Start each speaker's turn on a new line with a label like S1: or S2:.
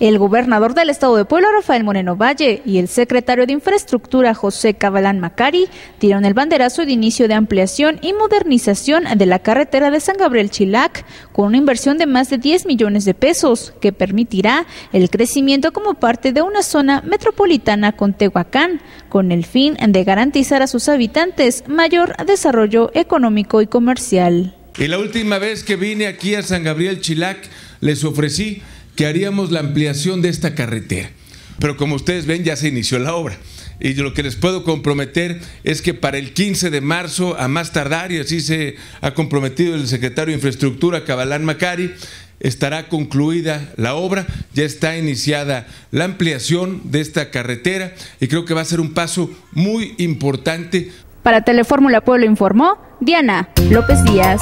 S1: El gobernador del estado de Puebla, Rafael Moreno Valle, y el secretario de Infraestructura, José Cabalán Macari, dieron el banderazo de inicio de ampliación y modernización de la carretera de San Gabriel Chilac, con una inversión de más de 10 millones de pesos, que permitirá el crecimiento como parte de una zona metropolitana con Tehuacán, con el fin de garantizar a sus habitantes mayor desarrollo económico y comercial.
S2: Y la última vez que vine aquí a San Gabriel Chilac, les ofrecí que haríamos la ampliación de esta carretera. Pero como ustedes ven, ya se inició la obra. Y lo que les puedo comprometer es que para el 15 de marzo, a más tardar, y así se ha comprometido el secretario de Infraestructura, Cabalán Macari, estará concluida la obra, ya está iniciada la ampliación de esta carretera y creo que va a ser un paso muy importante. Para
S1: Telefórmula Pueblo informó Diana López Díaz.